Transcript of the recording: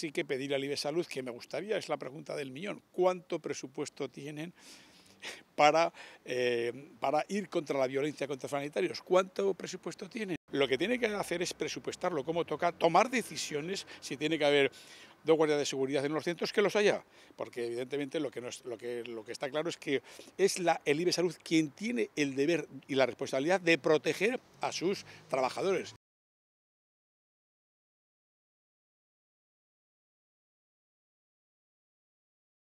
Sí que pedir a salud que me gustaría, es la pregunta del millón, ¿cuánto presupuesto tienen para, eh, para ir contra la violencia contra sanitarios? ¿Cuánto presupuesto tienen? Lo que tiene que hacer es presupuestarlo como toca, tomar decisiones si tiene que haber dos guardias de seguridad en los centros, que los haya, porque evidentemente lo que, no es, lo que, lo que está claro es que es la, el IBE Salud quien tiene el deber y la responsabilidad de proteger a sus trabajadores.